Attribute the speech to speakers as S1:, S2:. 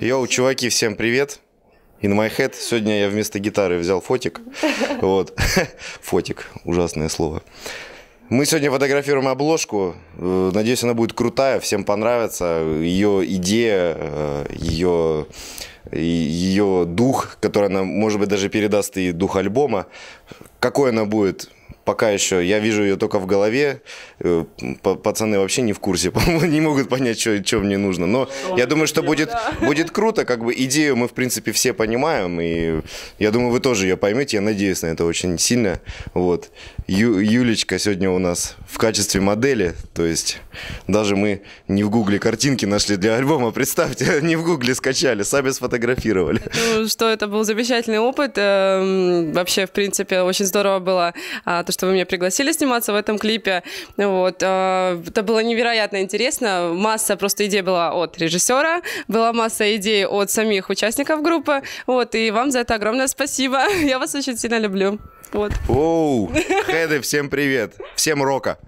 S1: Йоу, чуваки, всем привет. In my head. Сегодня я вместо гитары взял фотик. Вот. Фотик. Ужасное слово. Мы сегодня фотографируем обложку. Э, надеюсь, она будет крутая, всем понравится. Ее идея, ее, э, ее дух, который она, может быть, даже передаст и дух альбома. Какой она будет, пока еще я вижу ее только в голове. Э, пацаны вообще не в курсе, не могут понять, что, что мне нужно. Но я думаю, что будет, будет круто, как бы идею мы, в принципе, все понимаем, и я думаю, вы тоже ее поймете, я надеюсь на это очень сильно. Вот. Ю, Юлечка сегодня у нас в качестве модели, то есть даже мы не в гугле картинки нашли для альбома, представьте, не в гугле скачали, сами сфотографировали.
S2: Ну, что это был замечательный опыт, эм, вообще, в принципе, очень здорово было, а, то, что что вы меня пригласили сниматься в этом клипе. Вот. Э, это было невероятно интересно. Масса просто идей была от режиссера, была масса идей от самих участников группы. Вот. И вам за это огромное спасибо. Я вас очень сильно люблю. Вот.
S1: Оу, хеды, всем привет. Всем рока.